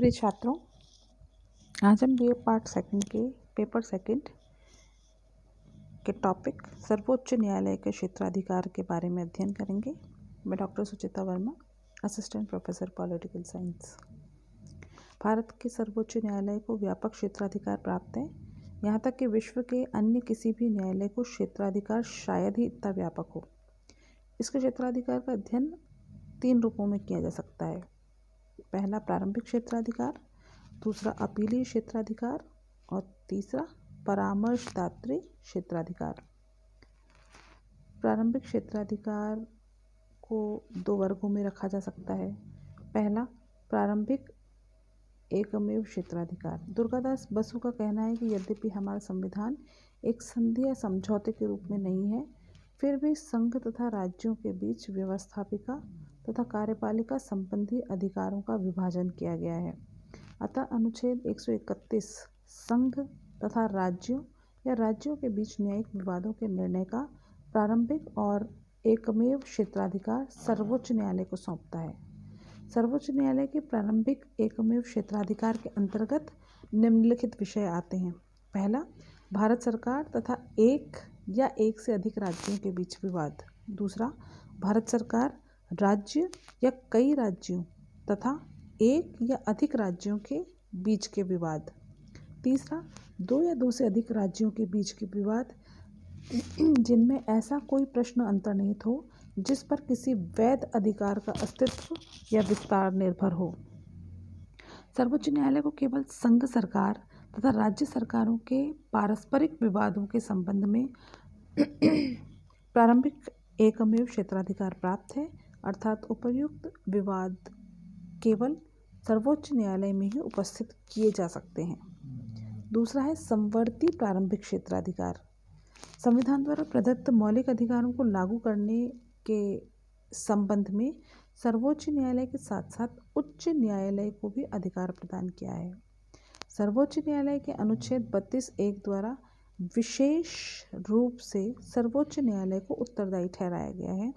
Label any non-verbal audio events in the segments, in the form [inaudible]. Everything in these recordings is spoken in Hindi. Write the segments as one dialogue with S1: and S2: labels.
S1: प्रिय छात्रों आज हम बी पार्ट सेकंड के पेपर सेकंड के टॉपिक सर्वोच्च न्यायालय के क्षेत्राधिकार के बारे में अध्ययन करेंगे मैं doctor Suchita Verma assistant professor political science Bharat के सर्वोच्च न्यायालय को व्यापक क्षेत्राधिकार प्राप्त है यहाँ तक कि विश्व के अन्य किसी भी न्यायालय को क्षेत्राधिकार शायद ही इतना व्यापक हो इसके क्षेत्राधिकार का अध्ययन तीन रूपों में किया जा सकता है पहला प्रारंभिक क्षेत्राधिकार दूसरा अपीलीय क्षेत्राधिकार और तीसरा परामर्शदात्री क्षेत्राधिकार प्रारंभिक क्षेत्राधिकार को दो वर्गों में रखा जा सकता है पहला प्रारंभिक एकमेव क्षेत्राधिकार दुर्गादास बसु का कहना है कि यद्यपि हमारा संविधान एक संधि या समझौते के रूप में नहीं है फिर भी संघ तथा राज्यों के बीच व्यवस्थापिका तथा कार्यपालिका संबंधी अधिकारों का विभाजन किया गया है अतः अनुच्छेद 131 संघ तथा राज्यों या राज्यों के बीच न्यायिक विवादों के निर्णय का प्रारंभिक और एकमेव क्षेत्राधिकार सर्वोच्च न्यायालय को सौंपता है सर्वोच्च न्यायालय के प्रारंभिक एकमेव क्षेत्राधिकार के अंतर्गत निम्नलिखित विषय आते हैं पहला भारत सरकार तथा एक या एक से अधिक राज्यों के बीच विवाद दूसरा भारत सरकार राज्य या कई राज्यों तथा एक या अधिक राज्यों के बीच के विवाद तीसरा दो या दो से अधिक राज्यों के बीच के विवाद जिनमें ऐसा कोई प्रश्न अंतर्निहित हो जिस पर किसी वैध अधिकार का अस्तित्व या विस्तार निर्भर हो सर्वोच्च न्यायालय को केवल संघ सरकार तथा राज्य सरकारों के पारस्परिक विवादों के संबंध में [clears throat] प्रारंभिक एकमेव क्षेत्राधिकार प्राप्त है अर्थात उपयुक्त विवाद केवल सर्वोच्च न्यायालय में ही उपस्थित किए जा सकते हैं दूसरा है संवर्ती प्रारंभिक क्षेत्राधिकार संविधान द्वारा प्रदत्त मौलिक अधिकारों को लागू करने के संबंध में सर्वोच्च न्यायालय के साथ साथ उच्च न्यायालय को भी अधिकार प्रदान किया है सर्वोच्च न्यायालय के अनुच्छेद बत्तीस एक द्वारा विशेष रूप से सर्वोच्च न्यायालय को उत्तरदायी ठहराया गया है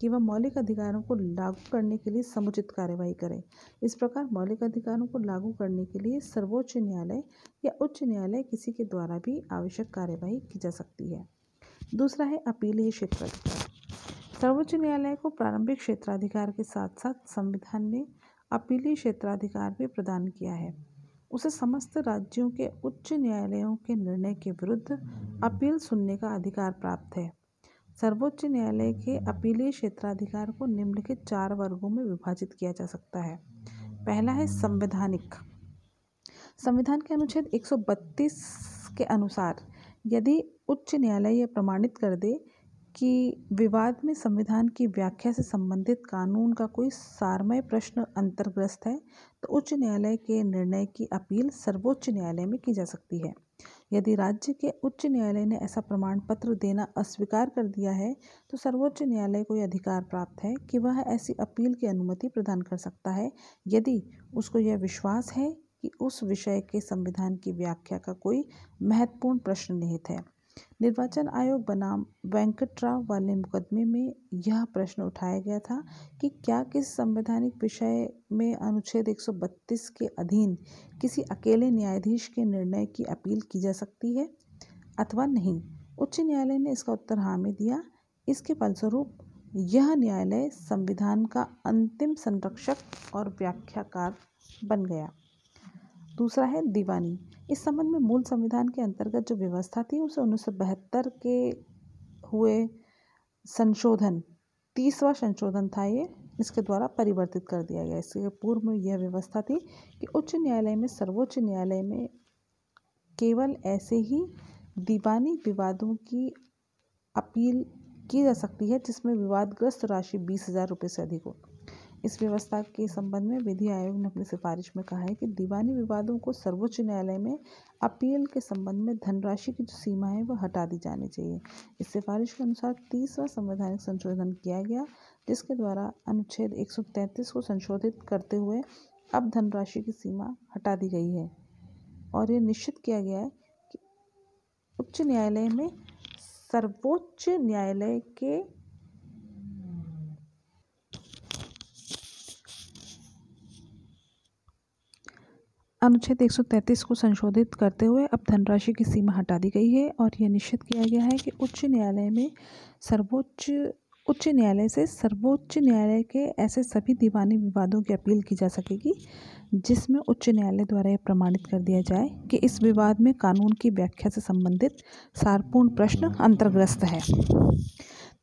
S1: कि वह मौलिक अधिकारों को लागू करने के लिए समुचित कार्यवाही करे इस प्रकार मौलिक अधिकारों को लागू करने के लिए सर्वोच्च न्यायालय या उच्च न्यायालय किसी के द्वारा भी आवश्यक कार्यवाही की जा सकती है दूसरा है अपीलीय क्षेत्राधिकार सर्वोच्च न्यायालय को प्रारंभिक क्षेत्राधिकार के साथ साथ संविधान ने अपीलीय क्षेत्राधिकार भी प्रदान किया है उसे समस्त राज्यों के उच्च न्यायालयों के निर्णय के विरुद्ध अपील सुनने का अधिकार प्राप्त है सर्वोच्च न्यायालय के अपीलीय क्षेत्राधिकार को निम्नलिखित चार वर्गों में विभाजित किया जा सकता है पहला है संवैधानिक संविधान के अनुच्छेद 132 के अनुसार यदि उच्च न्यायालय यह प्रमाणित कर दे कि विवाद में संविधान की व्याख्या से संबंधित कानून का कोई सारमय प्रश्न अंतर्ग्रस्त है तो उच्च न्यायालय के निर्णय की अपील सर्वोच्च न्यायालय में की जा सकती है यदि राज्य के उच्च न्यायालय ने ऐसा प्रमाण पत्र देना अस्वीकार कर दिया है तो सर्वोच्च न्यायालय को यह अधिकार प्राप्त है कि वह ऐसी अपील की अनुमति प्रदान कर सकता है यदि उसको यह विश्वास है कि उस विषय के संविधान की व्याख्या का कोई महत्वपूर्ण प्रश्न निहित है निर्वाचन आयोग बनाम वेंकटराव वाले मुकदमे में यह प्रश्न उठाया गया था कि क्या किस संवैधानिक विषय में अनुच्छेद 132 के अधीन किसी अकेले न्यायाधीश के निर्णय की अपील की जा सकती है अथवा नहीं उच्च न्यायालय ने इसका उत्तर हाँ में दिया इसके फलस्वरूप यह न्यायालय संविधान का अंतिम संरक्षक और व्याख्याकार बन गया दूसरा है दीवानी इस संबंध में मूल संविधान के अंतर्गत जो व्यवस्था थी उसे उन्नीस के हुए संशोधन तीसवा संशोधन था ये इसके द्वारा परिवर्तित कर दिया गया इसके पूर्व में यह व्यवस्था थी कि उच्च न्यायालय में सर्वोच्च न्यायालय में केवल ऐसे ही दीवानी विवादों की अपील की जा सकती है जिसमें विवादग्रस्त राशि बीस हज़ार रुपये से अधिक हो इस व्यवस्था के संबंध में विधि आयोग ने अपनी सिफारिश में कहा है कि दीवानी विवादों को सर्वोच्च न्यायालय में अपील के संबंध में धनराशि की जो सीमा है वह हटा दी जानी चाहिए इस सिफारिश के अनुसार तीसरा संवैधानिक संशोधन किया गया जिसके द्वारा अनुच्छेद 133 को संशोधित करते हुए अब धनराशि की सीमा हटा दी गई है और ये निश्चित किया गया है कि उच्च न्यायालय में सर्वोच्च न्यायालय के अनुच्छेद 133 को संशोधित करते हुए अब धनराशि की सीमा हटा दी गई है और यह निश्चित किया गया है कि उच्च न्यायालय में सर्वोच्च उच्च न्यायालय से सर्वोच्च न्यायालय के ऐसे सभी दीवानी विवादों की अपील की जा सकेगी जिसमें उच्च न्यायालय द्वारा यह प्रमाणित कर दिया जाए कि इस विवाद में कानून की व्याख्या से संबंधित सारपूर्ण प्रश्न अंतर्ग्रस्त है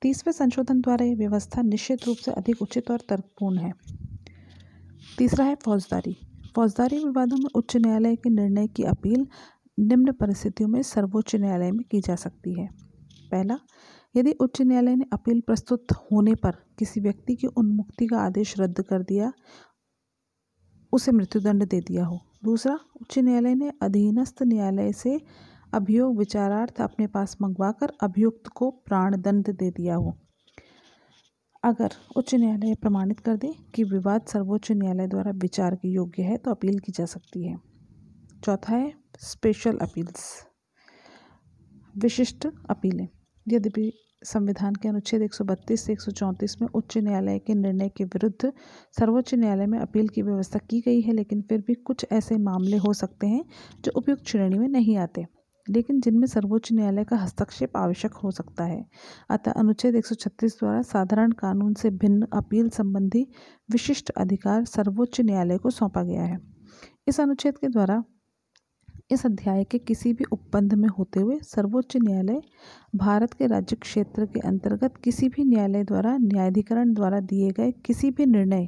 S1: तीसवें संशोधन द्वारा यह व्यवस्था निश्चित रूप से अधिक उचित और तर्कपूर्ण है तीसरा है फौजदारी फौजदारी विवादों में उच्च न्यायालय के निर्णय की अपील निम्न परिस्थितियों में सर्वोच्च न्यायालय में की जा सकती है पहला यदि उच्च न्यायालय ने अपील प्रस्तुत होने पर किसी व्यक्ति की उन्मुक्ति का आदेश रद्द कर दिया उसे मृत्युदंड दे दिया हो दूसरा उच्च न्यायालय ने अधीनस्थ न्यायालय से अभियोग विचारार्थ अपने पास मंगवाकर अभियुक्त को प्राणदंड दे दिया हो अगर उच्च न्यायालय प्रमाणित कर दे कि विवाद सर्वोच्च न्यायालय द्वारा विचार के योग्य है तो अपील की जा सकती है चौथा है स्पेशल अपील्स विशिष्ट अपीलें भी संविधान के अनुच्छेद 132 से 134 में उच्च न्यायालय के निर्णय के विरुद्ध सर्वोच्च न्यायालय में अपील की व्यवस्था की गई है लेकिन फिर भी कुछ ऐसे मामले हो सकते हैं जो उपयुक्त श्रेणी में नहीं आते लेकिन जिनमें सर्वोच्च न्यायालय का हस्तक्षेप आवश्यक हो सकता है अतः अनुच्छेद 136 द्वारा साधारण कानून से भिन्न अपील संबंधी विशिष्ट अधिकार सर्वोच्च न्यायालय को सौंपा गया है इस अनुच्छेद के द्वारा इस अध्याय के किसी भी उपबंध में होते हुए सर्वोच्च न्यायालय भारत के राज्य क्षेत्र के अंतर्गत किसी भी न्यायालय द्वारा न्यायाधिकरण द्वारा दिए गए किसी भी निर्णय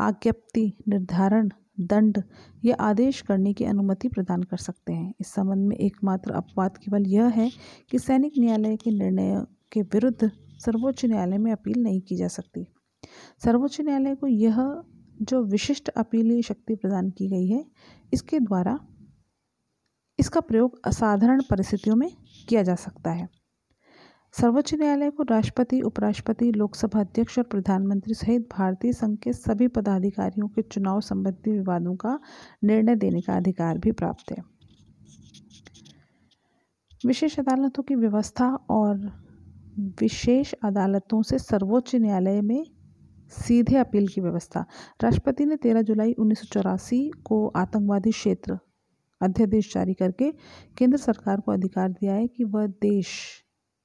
S1: आज्ञप्ति निर्धारण दंड या आदेश करने की अनुमति प्रदान कर सकते हैं इस संबंध में एकमात्र अपवाद केवल यह है कि सैनिक न्यायालय के निर्णय के विरुद्ध सर्वोच्च न्यायालय में अपील नहीं की जा सकती सर्वोच्च न्यायालय को यह जो विशिष्ट अपीलीय शक्ति प्रदान की गई है इसके द्वारा इसका प्रयोग असाधारण परिस्थितियों में किया जा सकता है सर्वोच्च न्यायालय को राष्ट्रपति उपराष्ट्रपति लोकसभा अध्यक्ष और प्रधानमंत्री सहित भारतीय संघ के सभी पदाधिकारियों के चुनाव संबंधी विवादों का निर्णय देने का अधिकार भी प्राप्त है विशेष अदालतों की व्यवस्था और विशेष अदालतों से सर्वोच्च न्यायालय में सीधे अपील की व्यवस्था राष्ट्रपति ने 13 जुलाई उन्नीस को आतंकवादी क्षेत्र अध्यादेश जारी करके केंद्र सरकार को अधिकार दिया है कि वह देश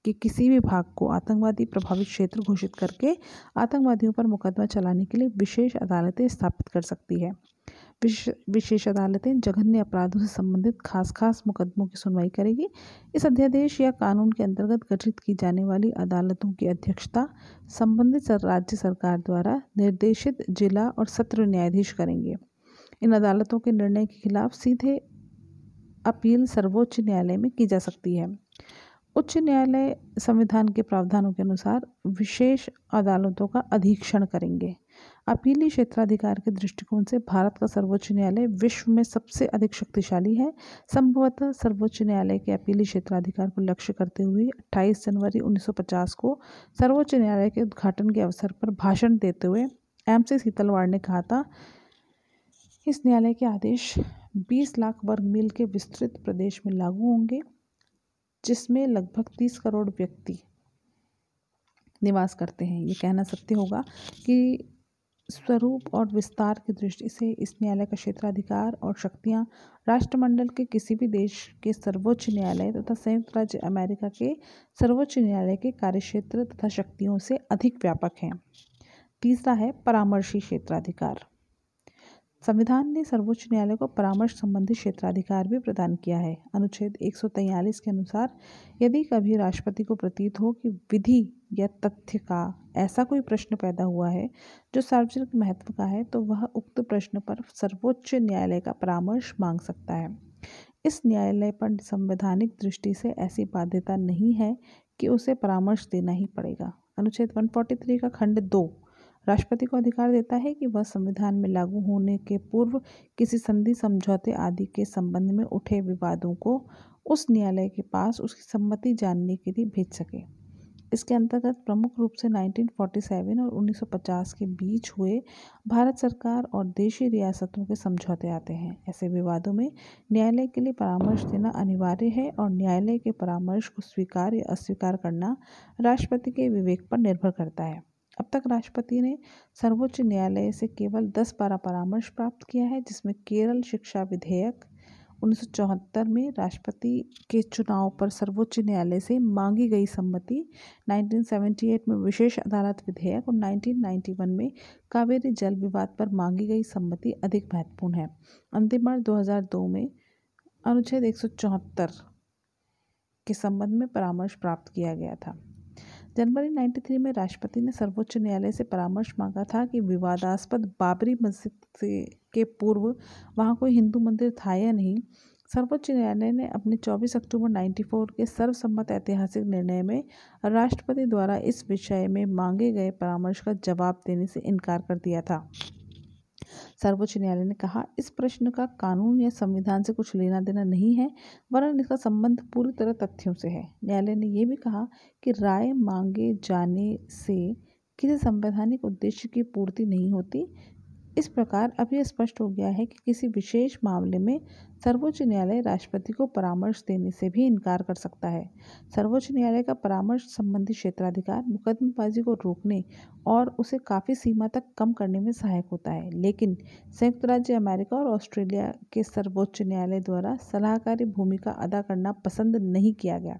S1: के किसी भी भाग को आतंकवादी प्रभावित क्षेत्र घोषित करके आतंकवादियों पर मुकदमा चलाने के लिए विशेष अदालतें स्थापित कर सकती है विशेष अदालतें जघन्य अपराधों से संबंधित खास खास मुकदमों की सुनवाई करेगी इस अध्यादेश या कानून के अंतर्गत गठित की जाने वाली अदालतों की अध्यक्षता संबंधित राज्य सरकार द्वारा निर्देशित जिला और सत्र न्यायाधीश करेंगे इन अदालतों के निर्णय के खिलाफ सीधे अपील सर्वोच्च न्यायालय में की जा सकती है उच्च न्यायालय संविधान के प्रावधानों के अनुसार विशेष अदालतों का अधीक्षण करेंगे अपीली क्षेत्राधिकार के दृष्टिकोण से भारत का सर्वोच्च न्यायालय विश्व में सबसे अधिक शक्तिशाली है संभवतः सर्वोच्च न्यायालय के अपीली क्षेत्राधिकार को लक्ष्य करते हुए 28 जनवरी 1950 को सर्वोच्च न्यायालय के उद्घाटन के अवसर पर भाषण देते हुए एम सी सीतलवाड़ ने कहा था इस न्यायालय के आदेश 20 लाख वर्ग मील के विस्तृत प्रदेश में लागू होंगे जिसमें लगभग तीस करोड़ व्यक्ति निवास करते हैं ये कहना सत्य होगा कि स्वरूप और विस्तार की दृष्टि से इस न्यायालय का क्षेत्राधिकार और शक्तियाँ राष्ट्रमंडल के किसी भी देश के सर्वोच्च न्यायालय तथा संयुक्त राज्य अमेरिका के सर्वोच्च न्यायालय के कार्यक्षेत्र तथा शक्तियों से अधिक व्यापक हैं तीसरा है परामर्शी क्षेत्राधिकार संविधान ने सर्वोच्च न्यायालय को परामर्श संबंधी क्षेत्राधिकार भी प्रदान किया है अनुच्छेद एक के अनुसार यदि कभी राष्ट्रपति को प्रतीत हो कि विधि या तथ्य का ऐसा कोई प्रश्न पैदा हुआ है जो सार्वजनिक महत्व का है तो वह उक्त प्रश्न पर सर्वोच्च न्यायालय का परामर्श मांग सकता है इस न्यायालय पर संवैधानिक दृष्टि से ऐसी बाध्यता नहीं है कि उसे परामर्श देना ही पड़ेगा अनुच्छेद 143 का खंड दो राष्ट्रपति को अधिकार देता है कि वह संविधान में लागू होने के पूर्व किसी संधि समझौते आदि के संबंध में उठे विवादों को उस न्यायालय के पास उसकी सम्मति जानने के लिए भेज सके इसके अंतर्गत प्रमुख रूप से 1947 और 1950 के बीच हुए भारत सरकार और देशी रियासतों के समझौते आते हैं ऐसे विवादों में न्यायालय के लिए परामर्श देना अनिवार्य है और न्यायालय के परामर्श को स्वीकार या अस्वीकार करना राष्ट्रपति के विवेक पर निर्भर करता है अब तक राष्ट्रपति ने सर्वोच्च न्यायालय से केवल दस बारह परामर्श प्राप्त किया है जिसमें केरल शिक्षा विधेयक उन्नीस में राष्ट्रपति के चुनाव पर सर्वोच्च न्यायालय से मांगी गई सम्मति 1978 में विशेष अदालत विधेयक और 1991 में कावेरी जल विवाद पर मांगी गई सम्मति अधिक महत्वपूर्ण है अंतिम बार 2002 में अनुच्छेद एक के संबंध में परामर्श प्राप्त किया गया था जनवरी 93 में राष्ट्रपति ने सर्वोच्च न्यायालय से परामर्श मांगा था कि विवादास्पद बाबरी मस्जिद से के पूर्व वहाँ कोई हिंदू मंदिर था या नहीं सर्वोच्च न्यायालय ने अपने 24 अक्टूबर 94 के सर्वसम्मत ऐतिहासिक निर्णय में राष्ट्रपति द्वारा इस विषय में मांगे गए परामर्श का जवाब देने से इनकार कर दिया था सर्वोच्च न्यायालय ने कहा इस प्रश्न का कानून या संविधान से कुछ लेना देना नहीं है वरन इसका संबंध पूरी तरह तथ्यों से है न्यायालय ने यह भी कहा कि राय मांगे जाने से किसी संवैधानिक उद्देश्य की पूर्ति नहीं होती इस प्रकार अब यह स्पष्ट हो गया है कि किसी विशेष मामले में सर्वोच्च न्यायालय राष्ट्रपति को परामर्श देने से भी इनकार कर सकता है सर्वोच्च न्यायालय का परामर्श संबंधी क्षेत्राधिकार मुकदमेबाजी को रोकने और उसे काफ़ी सीमा तक कम करने में सहायक होता है लेकिन संयुक्त राज्य अमेरिका और ऑस्ट्रेलिया के सर्वोच्च न्यायालय द्वारा सलाहकारी भूमिका अदा करना पसंद नहीं किया गया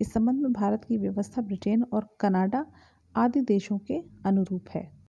S1: इस संबंध में भारत की व्यवस्था ब्रिटेन और कनाडा आदि देशों के अनुरूप है